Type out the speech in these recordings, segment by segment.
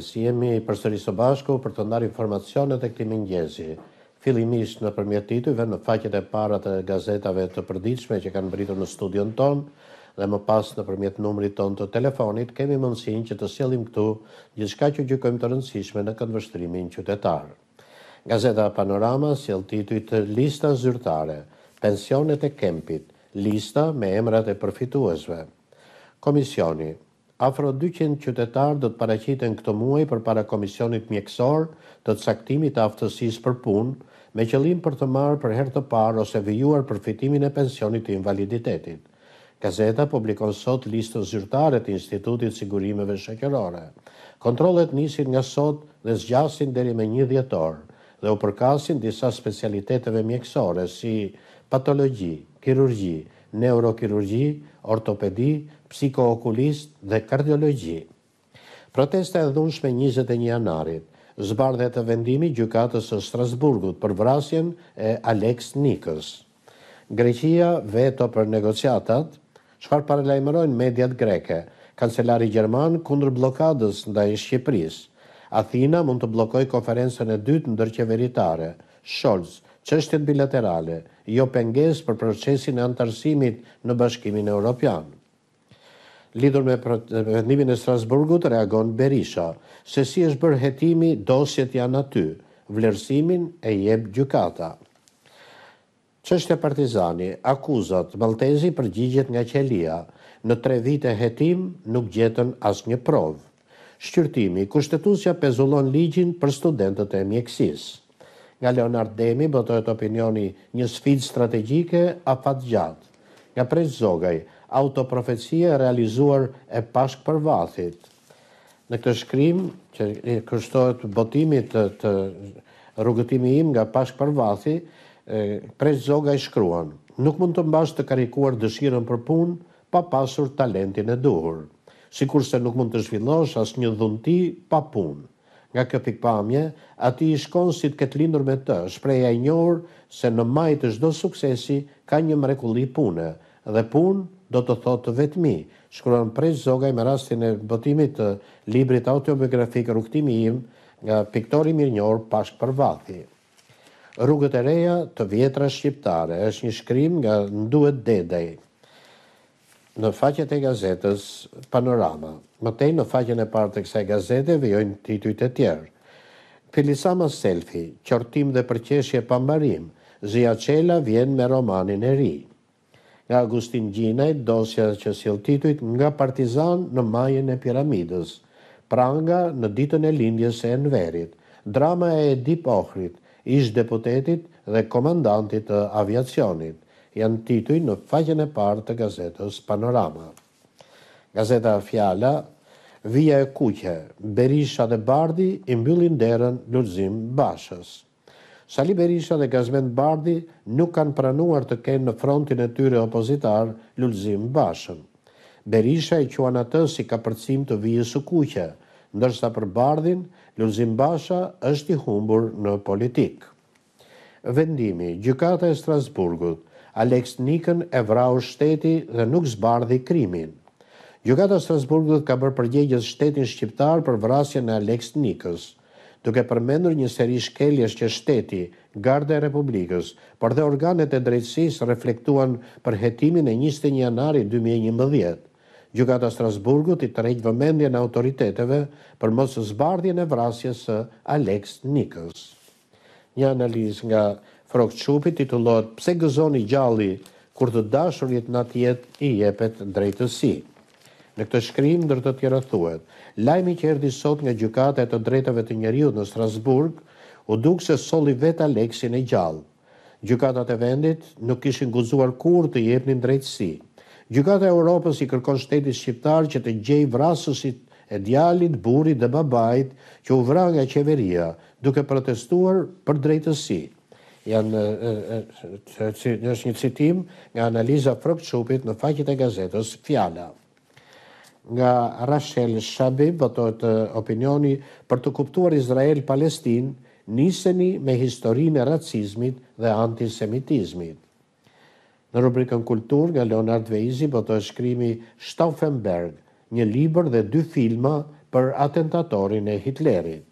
mëngjes, jemi përsëri së bashku për të ndarë informacionet e këtij mëngjesi. Fillimisht në përmjet titujve në faqet e para të gazetave të përditshme që kanë mbritur në studion ton dhe më pas në përmjet numrit ton të telefonit, kemi mundësinë që të sjellim këtu gjithçka që gjykojmë të rëndësishme në këtë vështrimin qytetar. Gazeta Panorama sjell titujt të lista zyrtare, pensionet e kempit, lista me emrat e përfituesve. Komisioni afro 200 qytetarë do të paraqiten këtë muaj për para Komisionit Mjekësor të caktimit të aftësisë për punë me qëllim për të marrë për herë të parë ose vijuar përfitimin e pensionit të invaliditetit. Gazeta publikon sot listën zyrtare të Institutit Sigurimeve Shoqërore. Kontrollet nisin nga sot dhe zgjasin deri më 1 dhjetor dhe u përkasin disa specialiteteve mjekësore si patologji, kirurgji, neurokirurgji, ortopedi, psikookulist dhe kardiologji. Protesta e dhunshme 21 janarit, zbardhe të vendimi gjukatës së Strasburgut për vrasjen e Alex Nikës. Greqia veto për negociatat, qëfar parelajmërojnë mediat greke, kancelari Gjerman kundrë blokadës nda i Shqipëris. Athina mund të blokoj konferencen e dytë në dërqeveritare, Scholz, qështet bilaterale, jo penges për procesin e antarësimit në bashkimin e Europian. Lidur me vendimin e Strasburgut, reagon Berisha, se si është bërë hetimi, dosjet janë aty, vlerësimin e jebë gjukata. Qështë e partizani, akuzat, Maltezi përgjigjet nga qelia, në tre vite hetim nuk gjetën asë një provë. Shqyrtimi, kushtetusja pezullon ligjin për studentët e mjekësisë nga Leonard Demi, botojt opinioni një sfit strategike a fat gjatë. Nga prej zogaj, e realizuar e pashk për vathit. Në këtë shkrim, që i botimit të rrugëtimi im nga pashk për vathit, prej zogaj shkruan. Nuk mund të mbash të karikuar dëshirën për punë, pa pasur talentin e duhur. Sikur se nuk mund të zhvillosh as një dhunti pa punë. Nga këtë pikpamje, ati i shkon si të këtë lindur me të, shpreja i njërë se në majtë të shdo suksesi ka një mrekulli pune, dhe punë do të thotë vetëmi, shkruan prej zogaj me rastin e botimit të librit autobiografik rukëtimi im nga piktori mirë njërë pashkë për vathi. Rrugët e reja të vjetra shqiptare është një shkrim nga nduet dedej në faqet e gazetës Panorama. Mëtej në faqen e partë të kësaj gazete vjojnë titujt e tjerë. Filisama Selfi, qortim dhe përqeshje pambarim, Zia Qela vjen me romanin e ri. Nga Agustin Gjinaj, dosja që sil titujt nga partizan në majën e piramidës, pranga në ditën e lindjes e enverit, drama e Edip Ohrit, ish deputetit dhe komandantit të aviacionit, janë tituj në faqen e partë të gazetës Panorama. Gazeta Fjala, Vija e Kuqe, Berisha dhe Bardi i mbyllin derën lullzim bashës. Sali Berisha dhe Gazmen Bardi nuk kanë pranuar të kenë në frontin e tyre opozitar lullzim bashën. Berisha e quan atë si ka përcim të vijës u kuqe, ndërsa për Bardin, lullzim basha është i humbur në politikë. Vendimi, Gjukata e Strasburgut, Aleks Nikën e vrau shteti dhe nuk zbardhi krimin. Gjukata Strasburgut ka bërë përgjegjës shtetin shqiptar për vrasje në Aleks Nikës, duke përmendur një seri shkeljes që shteti, Garda e Republikës, për dhe organet e drejtsis reflektuan për hetimin e 21 janari 2011. Gjukata Strasburgut i të rejtë vëmendje në autoriteteve për mësë zbardhje në vrasje së Aleks Nikës. Një analiz nga Frok të lotë Pse gëzoni gjalli kur të dashurit në tjetë i jepet drejtësi. Në këtë shkrim ndër të tjera thuhet: Lajmi që erdhi sot nga gjykata e të drejtave të njerëzit në Strasburg u duk se solli vetë Aleksin e gjallë. Gjukatat e vendit nuk kishin guzuar kur të jepnin drejtësi. Gjykata e Europës i kërkon shtetit shqiptar që të gjej vrasësit e djalit, burrit dhe babait që u vra nga qeveria duke protestuar për drejtësi. Jan e, e, e, e, e, e, e, e, e, e, e, e, nga Rachel Shabe, votohet opinioni për të kuptuar Izrael-Palestin, niseni me historinë e racizmit dhe antisemitizmit. Në rubrikën kultur nga Leonard Vejzi, votohet shkrimi Stauffenberg, një liber dhe dy filma për atentatorin e Hitlerit.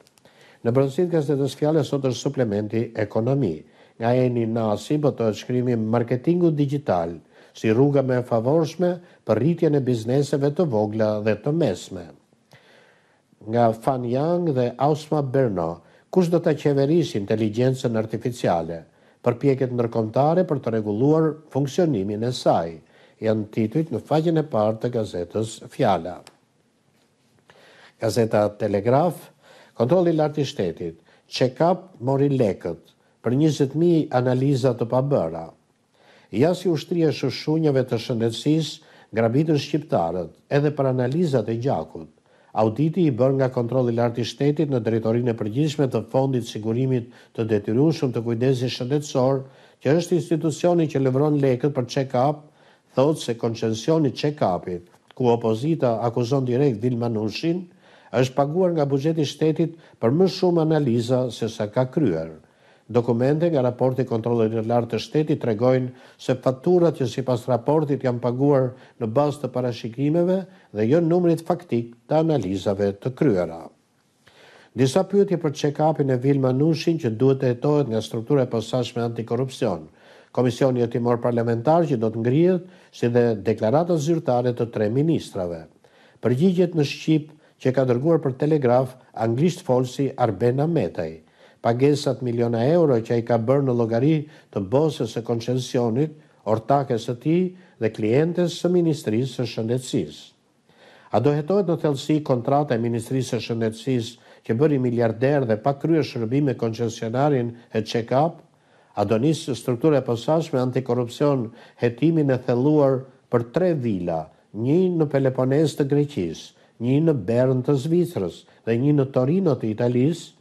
Në brëndësit gazetës fjale, sot është suplementi ekonomi. Nga Eni Nasi, votohet shkrimi marketingu digitalë, si rruga me favorshme për rritjen e bizneseve të vogla dhe të mesme. Nga Fan Yang dhe Ausma Berno, kush do të qeverisë inteligjencën artificiale për pjeket nërkomtare për të reguluar funksionimin e saj, janë tituit në faqen e partë të gazetës Fjala. Gazeta Telegraf, kontroli lartë i shtetit, check-up mori lekët për 20.000 analizat të pabëra ja si ushtria shushunjave të shëndetsis, grabitën shqiptarët, edhe për analizat e gjakut. Auditi i bërë nga kontroli lartë i shtetit në drejtorin e përgjithshme të fondit sigurimit të detyrushum të kujdezi shëndetsor, që është institucioni që levron lekët për check-up, thotë se koncensioni check-upit, ku opozita akuzon direkt Dilma Nushin, është paguar nga bugjeti shtetit për më shumë analiza se sa ka kryerë. Dokumente nga raporti kontrolën e lartë të shtetit tregojnë se faturat që si pas raportit janë paguar në bazë të parashikimeve dhe jo numrit faktik të analizave të kryera. Disa pyetje për check-upin e Vilma Nushin që duhet të jetohet nga struktura e posaçme antikorrupsion. Komisioni timor parlamentar që do të ngrihet si dhe deklarata zyrtare të tre ministrave. Përgjigjet në shqip që ka dërguar për telegraf anglisht folsi Arben Ametaj pagesat miliona euro që i ka bërë në logari të bosës e koncensionit, ortakes të ti dhe klientes së Ministrisë së Shëndetsis. A dohetohet në thellësi kontrata e Ministrisë së Shëndetsis që bëri miliarder dhe pa kryer shërbim e e check-up? A do njësë struktura e posashme antikorrupsion hetimin e theluar për tre vila, një në Peloponnes të Greqis, një në Bern të Zvicrës dhe një në Torino të Italisë,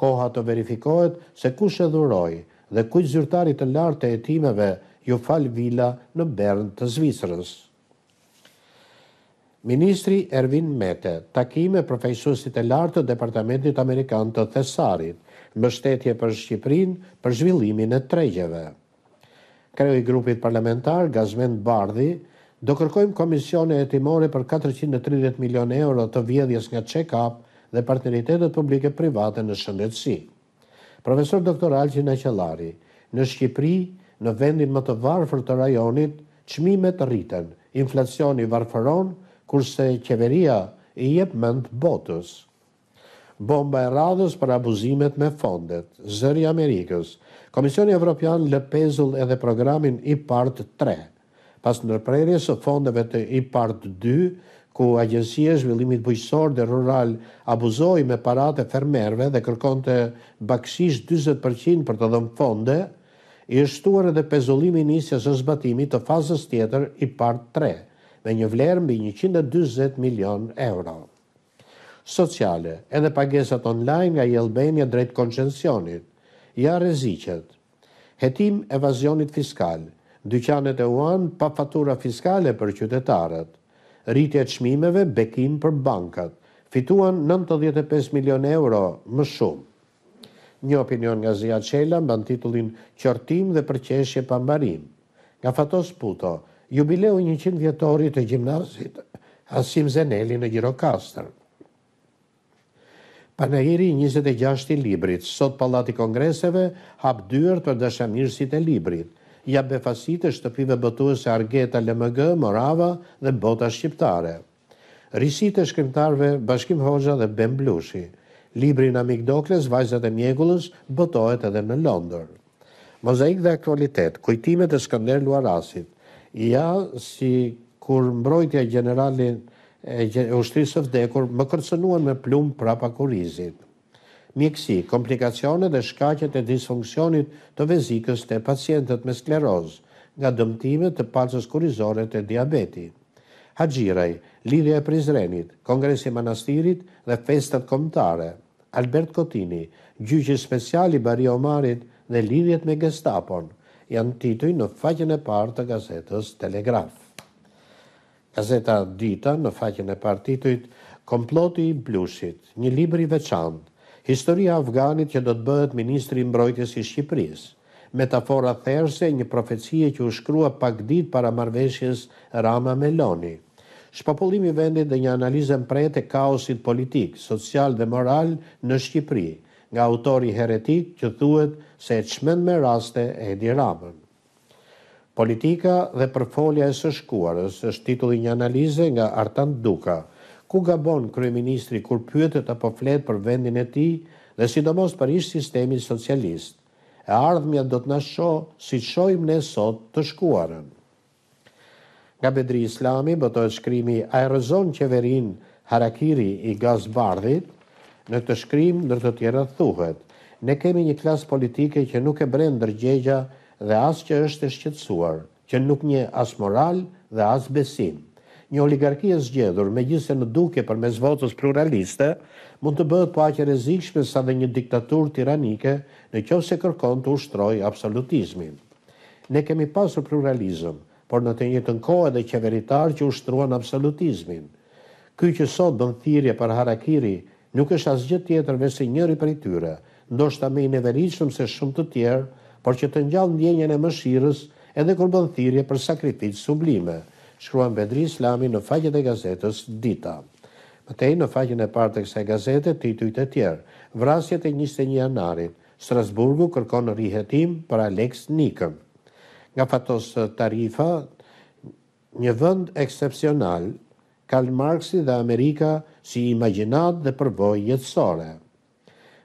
koha të verifikohet se kush e dhuroi dhe kujt zyrtari të lartë të hetimeve ju fal vila në Bern të Zvicrës. Ministri Ervin Mete, takime e përfaqësuesit lartë të Departamentit Amerikan të Thesarit, mbështetje për Shqipërinë për zhvillimin e tregjeve. Kreu i grupit parlamentar Gazmend Bardhi do kërkojmë komisione e timore për 430 milion euro të vjedhjes nga check-up dhe partneritetet publike-private në shëndetësi. Profesor Dr. Alqin Aqelari, në Shqipëri, në vendin më të varfër të rajonit, qmimet rriten, inflacioni varfëron, kurse qeveria i jep mend botës. Bomba e radhës për abuzimet me fondet, zëri Amerikës, Komisioni Evropian lë pezull edhe programin i part 3. Pas nërprerje së fondeve të i part ku agjensia e zhvillimit bujqësor dhe rural abuzoi me paratë e fermerëve dhe kërkonte bakshish 40% për të dhënë fonde, i shtuar edhe pezullimi nisjes së zbatimit të fazës tjetër i parë 3, me një vlerë mbi 140 milion euro. Sociale, edhe pagesat online nga i Albania drejt koncensionit, ja rreziqet. Hetim evazionit fiskal. Dyqanet e uan pa fatura fiskale për qytetarët rritje të çmimeve, bekim për bankat. Fituan 95 milion euro më shumë. Një opinion nga Zia Çela me titullin Qërtim dhe përqeshje pa Nga Fatos Puto, jubileu 100 vjetori e gjimnazit Hasim Zeneli në Gjirokastër. Panahiri 26 i librit, sot pallati kongreseve hap dyert për dashamirësit e librit ja befasit e shtëpive bëtuese Argeta LMG, Morava dhe Bota Shqiptare. Risit e shkrimtarve Bashkim Hoxha dhe Ben Blushi. Libri në Mikdokles, Vajzat e Mjegullës, bëtohet edhe në Londër. Mozaik dhe aktualitet, kujtimet e Skander Luarasit, ja si kur mbrojtja generalin e ushtrisë vdekur më kërcënuan me plumë prapa kurizit mjekësi, komplikacione dhe shkaqet e disfunksionit të vezikës të pacientët me skleroz, nga dëmtime të palcës kurizore të diabeti. Hagjiraj, Lidhja e Prizrenit, Kongresi Manastirit dhe Festat Komtare, Albert Kotini, Gjyqi Speciali Bari Omarit dhe Lidhjet me Gestapon, janë tituj në faqen e partë të gazetës Telegraf. Gazeta Dita në faqen e titujt Komploti i Blushit, një libri veçantë, Historia Afganit që do të bëhet Ministri Mbrojtës i Shqipëris, metafora therse një profecije që u shkrua pak dit para marveshjes Rama Meloni. Shpopullimi vendit dhe një analizën prejt e kaosit politik, social dhe moral në Shqipëri, nga autori heretik që thuet se e qmen me raste e di Ramën. Politika dhe përfolja e së shkuarës është titulli një analize nga Artan Duka, ku gabon kryeministri kur pyetet apo flet për vendin e tij dhe sidomos për ish sistemi socialist. E ardhmja do të na shoh si shohim ne sot të shkuarën. Nga bedri islami, bëtojt shkrimi aerozon qeverin harakiri i gaz bardhit, në të shkrim në të tjera thuhet, ne kemi një klas politike që nuk e brend dërgjegja dhe as që është e shqetsuar, që nuk një as moral dhe as besim një oligarki e zgjedhur, me gjithse në duke për mes votës pluraliste, mund të bëhet po aqe rezikshme sa dhe një diktatur tiranike në qovë se kërkon të ushtroj absolutizmin. Ne kemi pasur pluralizm, por në të një të nkoj dhe qeveritar që ushtruan absolutizmin. Ky që sot bën thirje për harakiri nuk është asgjë tjetër vese njëri për i tyre, ndoshta me i neverishëm se shumë të tjerë, por që të njallë ndjenjën e mëshirës edhe kur bën thirje për sakrificë sublime shkruan Bedri Islami në faqet e gazetës Dita. Mëtej në faqen e partë të kësaj gazete, titujt e tjerë, vrasjet e 21 janarit, Strasburgu kërkon në rihetim për Alex Nikën. Nga fatos tarifa, një vënd ekscepcional, Karl Marxi dhe Amerika si imaginat dhe përvoj jetësore.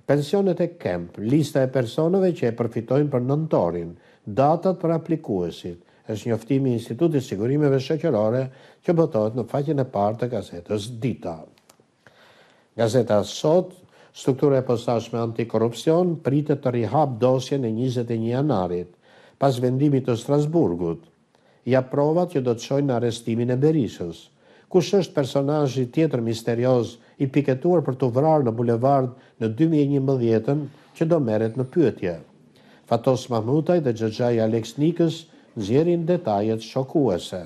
Pensionet e kemp, lista e personove që e përfitojnë për nëntorin, datat për aplikuesit, është njoftimi Institutit Sigurimeve Shëqërore që bëtojt në faqin e partë të gazetës Dita. Gazeta Sot, struktura e postashme antikorupcion, pritet të rihab dosje në 21 janarit, pas vendimit të Strasburgut, ja provat që do të qojnë në arestimin e Berishës. Kush është personajë tjetër misterios i piketuar për të vrarë në bulevard në 2011 që do meret në pyetje? Fatos Mahmutaj dhe Gjëgjaj Aleks Nikës, zjerin detajet shokuese.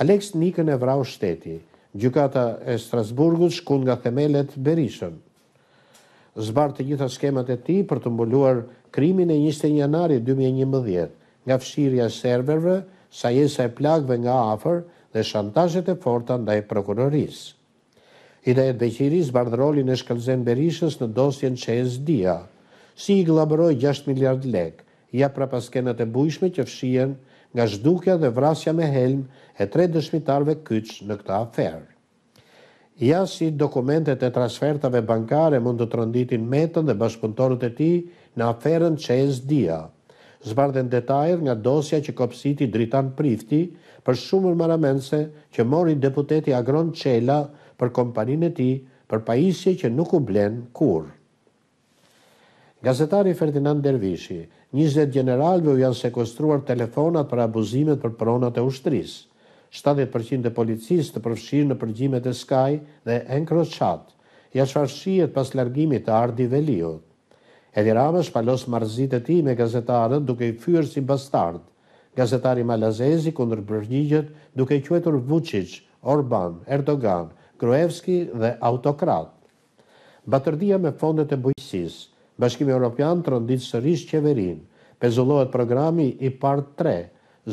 Aleks Nikën e vrau shteti, gjykata e Strasburgut shkun nga themelet Berishën. Zbarë të gjitha skemat e ti për të mbuluar krimin e 21 janari 2011 nga fshirja serverve, sa jesa e plakve nga afer dhe shantajet e forta nda e prokurorisë. I e të zbardh rolin e shkëllzen Berishës në dosjen që e zdia, si i glabëroj 6 miliard lekë, ja pra paskenat e bujshme që fshien nga zhdukja dhe vrasja me helm e tre dëshmitarve kyç në këtë aferë. Ja si dokumentet e transfertave bankare mund të tronditin metën dhe bashkëpuntorët e ti në aferën Qes Dia, zbardhen detajr nga dosja që kopsiti dritan prifti për shumër maramense që mori deputeti Agron Qela për kompaninë e ti për pajisje që nuk u blen kurë. Gazetari Ferdinand Dervishi, 20 generalve u janë sekostruar telefonat për abuzimet për pronat e ushtrisë. 70% e policisë të përfshirë në përgjimet e Sky dhe Encro Chat, jashfarshiet pas largimit të Ardi Veliot. Edi Rama shpalos marzit e ti me gazetarët duke i fyrë si bastard. Gazetari Malazezi kundër përgjigjet duke i quetur Vucic, Orban, Erdogan, Gruevski dhe Autokrat. Batërdia me fondet e bujqësisë, Bashkimi Europian të rënditë sërish qeverin. Pezullohet programi i part 3,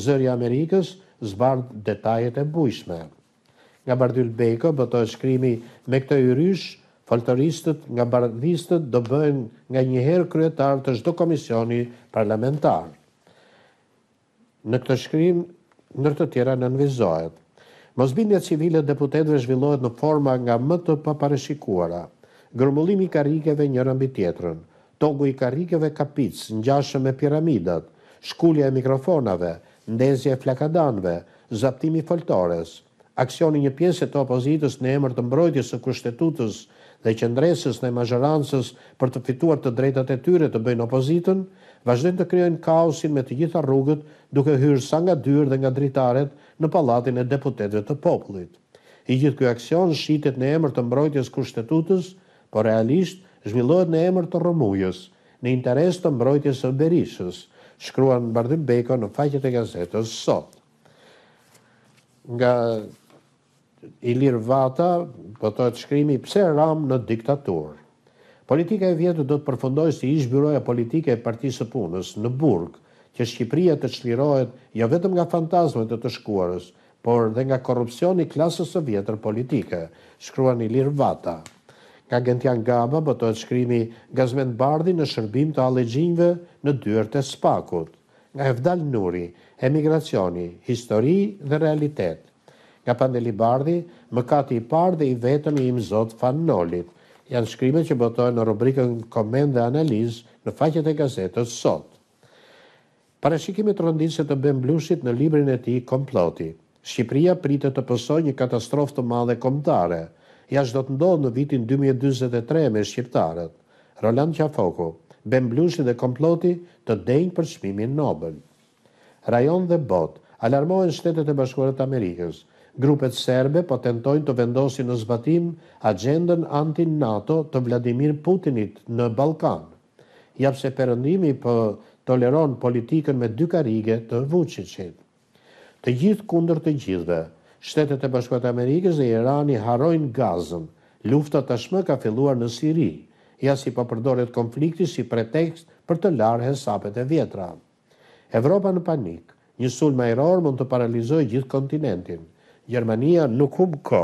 Zëri Amerikës zbardë detajet e bujshme. Nga Bardyl Beko bëto e shkrimi me këtë yrysh, faltoristët nga bardhistët do bëjnë nga njëherë kryetar të shdo komisioni parlamentar. Në këtë shkrim, nërë të tjera në nënvizohet. Mosbindja civile deputetve zhvillohet në forma nga më të paparishikuara. Gërmullimi karikeve njërën bi tjetërën togu i karikeve kapic, njashëm e piramidat, shkullje e mikrofonave, ndezje e flakadanve, zaptimi foltores, aksioni një pjesë të opozitës në emër të mbrojtjes e kushtetutës dhe qëndresës në mazharansës për të fituar të drejtate tyre të bëjnë opozitën, vazhdojnë të kryojnë kaosin me të gjitha rrugët duke hyrë sa nga dyrë dhe nga dritaret në palatin e deputetve të popullit. I gjithë kjo aksion shqitet në emër të mbrojtjes kushtetutës, por realisht zhvillohet në emër të Romujës, në interes të mbrojtjes së Berishës, shkruan Bardim Beko në faqet e gazetës sot. Nga Ilir Vata, pëtojt shkrimi pse ram në diktaturë. Politika e vjetë do të përfundoj si ishbyroja politike e partisë punës në Burg, që Shqipëria të qlirojt jo vetëm nga fantazmet e të shkuarës, por dhe nga korupcioni klasës së vjetër politike, shkruan Ilir Vata. Ka Gentian Gaba bëtojt po shkrimi Gazmend Bardi në shërbim të alegjinve në dyrët e spakut. Nga Evdal Nuri, emigracioni, histori dhe realitet. Nga Pandeli Bardi, më kati i par dhe i vetëm i im zot fanolit. Janë shkrimet që bëtojt në rubrikën komend dhe analiz në faqet e gazetës sot. Parashikimit rëndinëse të Ben Blushit në librin e ti Komploti. Shqipria pritë të pësoj një katastrof të madhe komptare, jashtë do të ndodhë në vitin 2023 me shqiptarët. Roland Qafoku, Ben Blushi dhe komploti të denjë për shmimin Nobel. Rajon dhe bot, alarmohen shtetet e bashkuarët Amerikës. Grupet serbe po tentojnë të vendosin në zbatim agendën anti-NATO të Vladimir Putinit në Balkan. se përëndimi për po toleron politikën me dy karige të Vucicit. Të gjithë kundër të gjithëve, shtetet e bashkuat Amerikës dhe Irani harojnë gazën. Lufta tashmë ka filluar në Siri, ja si po përdoret konflikti si pretekst për të larë hesapet e vjetra. Evropa në panik, një sul majror mund të paralizoj gjithë kontinentin. Gjermania nuk hub ko,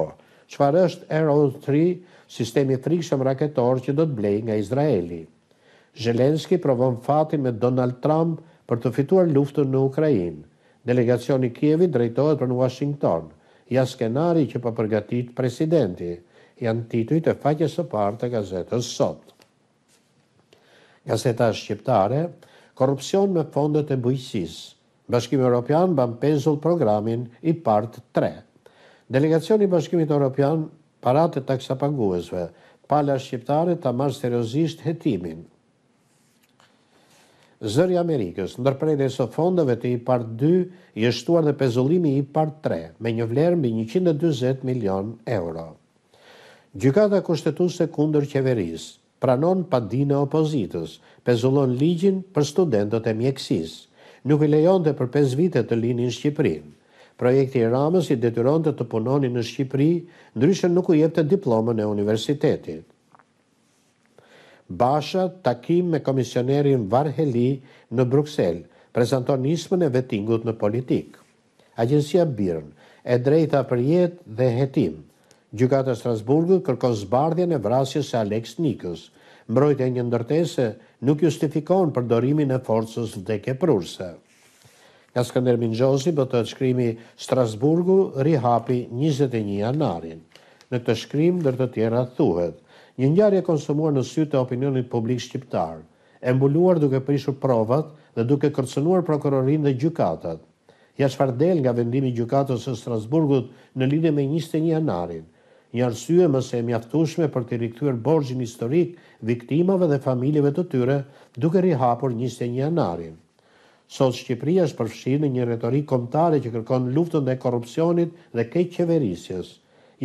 qëfar është Aero 3, sistemi frikshëm raketor që do të blej nga Izraeli. Zhelenski provon fatin me Donald Trump për të fituar luftën në Ukrajin. Delegacioni Kjevi drejtojt për në Washington – ja skenari që po përgatit presidenti, janë tituj të faqe së partë të gazetës sot. Gazeta Shqiptare, korupcion me fondet e bujësis, Bashkimi Europian ban pensull programin i part 3. Delegacioni Bashkimit Europian, parate taksa paguesve, pala Shqiptare ta marë seriosisht hetimin zëri Amerikës, ndërprejnë e së fondëve të i part 2, jeshtuar dhe pezullimi i part 3, me një vlerë mbi 120 milion euro. Gjykata kushtetuse kundër qeverisë, pranon padin e opozitës, pezullon ligjin për studentët e mjekësisë, nuk i lejon dhe për 5 vite të linin Shqiprin. Projekti i Ramës i detyron të të punoni në Shqipëri, ndryshën nuk u jep të diplomën e universitetit. Basha takim me komisionerin Varheli në Bruxell, prezenton nismën e vetingut në politik. Agencia Birn e drejta për jetë dhe hetim. Gjukatë e Strasburgu kërkon zbardhje në vrasjes e Alex Nikës, mbrojt e një ndërtese nuk justifikon për dorimin e forcës vdekje prurse. Nga Skander Minxosi të shkrimi Strasburgu rihapi 21 janarin. Në këtë shkrim dërë të tjera thuhet – Një ngjarje e konsumuar në sy të opinionit publik shqiptar, e mbuluar duke prishur provat dhe duke kërcënuar prokurorinë dhe gjykatat. Ja çfarë del nga vendimi i gjykatës së Strasburgut në lidhje me 21 janarin, një arsye më së mjaftueshme për të rikthyer borxhin historik viktimave dhe familjeve të tyre duke rihapur 21 janarin. Sot Shqipëria është përfshirë në një retorik kombëtare që kërkon luftën e korrupsionit dhe keqqeverisjes.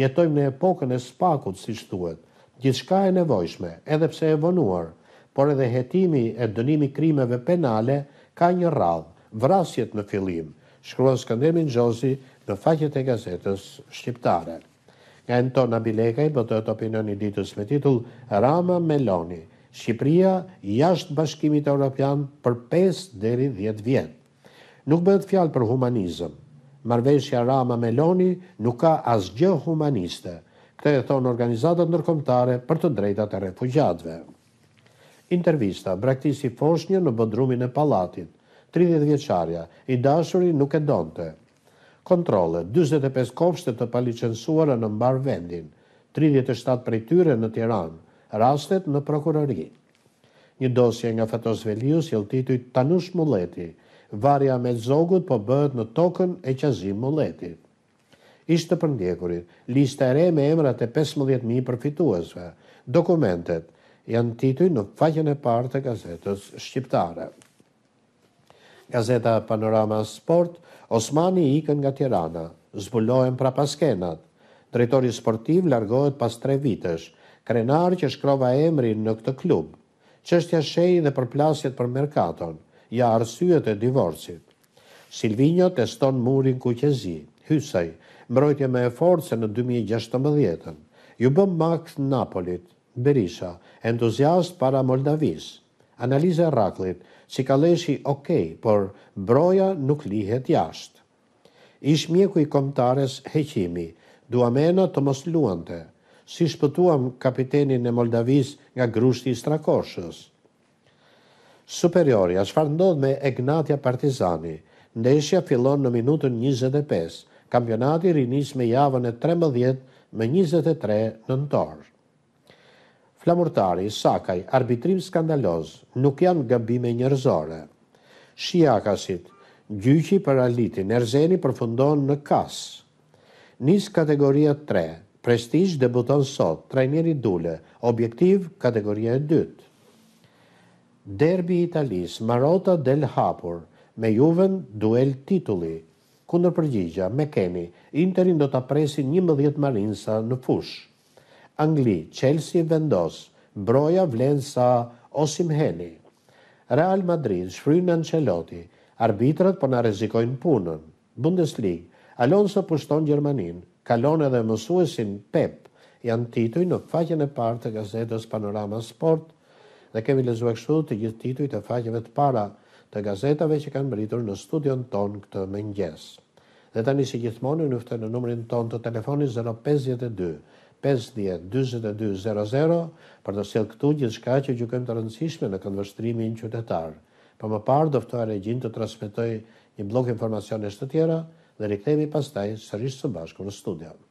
Jetojmë në epokën e spakut, siç thuhet gjithçka e nevojshme, edhe pse e vonuar, por edhe hetimi e dënimi krimeve penale ka një radhë, vrasjet në fillim, shkruan Skënder Minxhozi në faqet e gazetës shqiptare. Nga Anton Abileka i bëtohet opinioni ditës me titull Rama Meloni, Shqipëria jashtë Bashkimit Evropian për 5 deri 10 vjet. Nuk bëhet fjalë për humanizëm. Marveshja Rama Meloni nuk ka asgjë humaniste këtë e thonë organizatët nërkomtare për të drejtat e refugjatve. Intervista, braktisi foshnjë në bëndrumin e palatit, 30 vjeqarja, i dashuri nuk e donte. Kontrole, 25 kopshte të palicensuara në mbar vendin, 37 prej tyre në Tiran, rastet në prokurori. Një dosje nga Fetos Velius, jel Tanush Muleti, varja me zogut po bëhet në tokën e qazim Muletit ishte të ndjekurit. Lista e re me emrat e 15.000 përfituesve. Dokumentet janë tituj në faqen e partë të gazetës shqiptare. Gazeta Panorama Sport, Osmani i ikën nga Tirana, zbulohen pra paskenat. Drejtori sportiv largohet pas tre vitesh, krenar që shkrova emrin në këtë klub. Qështja shej dhe përplasjet për merkaton, ja arsyet e divorcit. Silvino teston murin ku qezi, hysaj, mbrojtje me e se në 2016-ën. Ju bëm Max Napolit, Berisha, entuziast para Moldavis. Analiza e raklit, si ka leshi okej, okay, por broja nuk lihet jasht. Ish mjeku i komtares heqimi, duamena të mos luante, si shpëtuam kapitenin e Moldavis nga grushti i strakoshës. Superiori, a ndodh me Egnatja Partizani, ndeshja fillon në minutën 25, Kampionati rinis me javën e 13 me 23 nëntorë. Flamurtari, Sakaj, arbitrim skandaloz, nuk janë gabime njërzore. Shijakasit, gjyqi për aliti, nërzeni përfundon në kas. Nis kategoria 3, prestish debuton sot, trajneri dule, objektiv kategoria 2. Derbi Italis, Marota del Hapur, me juven duel titulli, kundër përgjigja me keni, Interin do të presi 11 marinsa në fush. Angli, Chelsea vendos, broja Vlensa, Osim Real Madrid, shfrynë Ancelotti, arbitrat për po në rezikojnë punën. Bundesliga, Alonso pushton Gjermanin, kalon edhe mësuesin Pep, janë tituj në faqen e partë të gazetës Panorama Sport, dhe kemi lezu e kështu të gjithë tituj të faqeve të para nështë, të gazetave që kanë mëritur në studion ton këtë mëngjes. Dhe tani si gjithmonë në ufte në numërin ton të telefoni 052 502200 për të sel këtu gjithë shka që gjukëm të rëndësishme në këndvështrimin qytetar. Për po më parë, doftoj regjin të transmitoj një blok informacionisht të tjera dhe rikëtemi pas taj së rishë së bashku në studion.